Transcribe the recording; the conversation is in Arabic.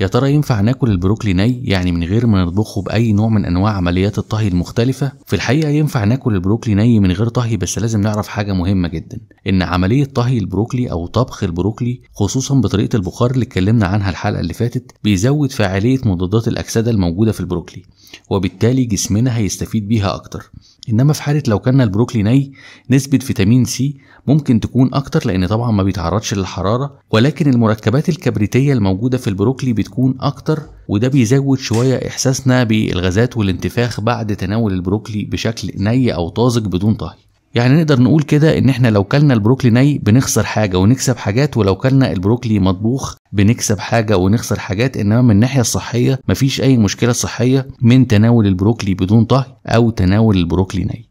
يا ترى ينفع ناكل البروكلي ني يعني من غير ما نطبخه باي نوع من انواع عمليات الطهي المختلفه في الحقيقه ينفع ناكل البروكلي ني من غير طهي بس لازم نعرف حاجه مهمه جدا ان عمليه طهي البروكلي او طبخ البروكلي خصوصا بطريقه البخار اللي اتكلمنا عنها الحلقه اللي فاتت بيزود فعاليه مضادات الاكسده الموجوده في البروكلي وبالتالي جسمنا هيستفيد بيها اكتر إنما في حالة لو كان البروكلي ني نسبة فيتامين سي ممكن تكون أكتر لأن طبعا ما بيتعرضش للحرارة ولكن المركبات الكبريتية الموجودة في البروكلي بتكون أكتر وده بيزود شوية إحساسنا بالغازات والانتفاخ بعد تناول البروكلي بشكل ني أو طازج بدون طهي يعني نقدر نقول كده ان احنا لو كلنا البروكلي ني بنخسر حاجه ونكسب حاجات ولو كلنا البروكلي مطبوخ بنكسب حاجه ونخسر حاجات انما من الناحيه الصحيه مفيش اي مشكله صحيه من تناول البروكلي بدون طهي او تناول البروكلي ني